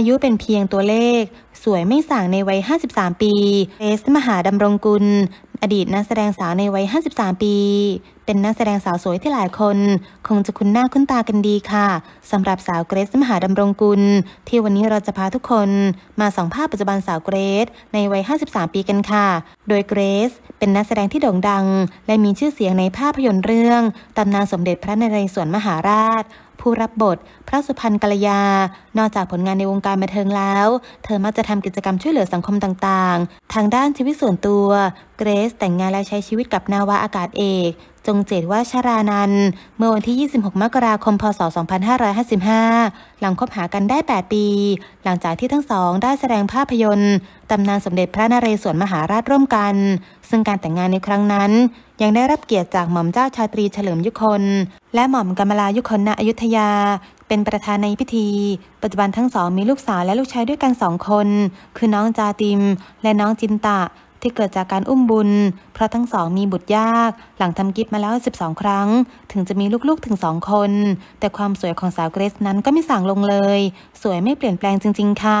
อายุเป็นเพียงตัวเลข สวยไม่ส่างในวัย 53 ปีเอสมหาดำรงกุล อดีตนักแสดงสาวในวัย 53 ปี เป็นนักแสดงสาวสวยที่หลายคนคงจะคุ้นหน้าคุ้นตากันดีค่ะสำหรับสาวเกรซมหาดำรงกุล ที่วันนี้เราจะพาทุกคนมาส่องภาพปัจจุบันสาวเกรซในวัย 53 ปีกันค่ะ โดยเกรซเป็นนักแสดงที่โด่งดัง และมีชื่อเสียงในภาพยนตร์เรื่องตำนานสมเด็จพระนเรศวรมหาราชผู้รับบท พระสุพรรณกัลยา นอกจากผลงานในวงการบันเทิงแล้ว เธอมักจะทำกิจกรรมช่วยเหลือสังคมต่างๆ ทางด้านชีวิตส่วนตัว เกรซแต่งงานและใช้ชีวิตกับนาวาอากาศเอกงเจตว่าชารานันเมื่อวันที่ 26 มกราคม พศ 2555 หลังคบหากันได้ 8 ปี หลังจากที่ทั้งสองได้แสดงภาพยนตร์ตำนานสมเด็จพระนเรศวรมหาราชร่วมกัน ซึ่งการแต่งงานในครั้งนั้นยังได้รับเกียรติจากหม่อมเจ้าชาตรีเฉลิมยุคนและหม่อมกำมลายุคนณอยุธยา เป็นประธานในพิธี ปัจจุบันทั้งสอง มีลูกสาวและลูกชายด้วยกันสองคน คือน้องจาติมและน้องจินตะที่เกิดจากการอุ้มบุญ เพราะทั้งสองมีบุตรยาก หลังทำกิฟต์มาแล้ว 12 ครั้ง ถึงจะมีลูกๆ ถึงสองคน แต่ความสวยของสาวเกรซนั้นก็ไม่สั่งลงเลย สวยไม่เปลี่ยนแปลงจริง ๆ ค่ะ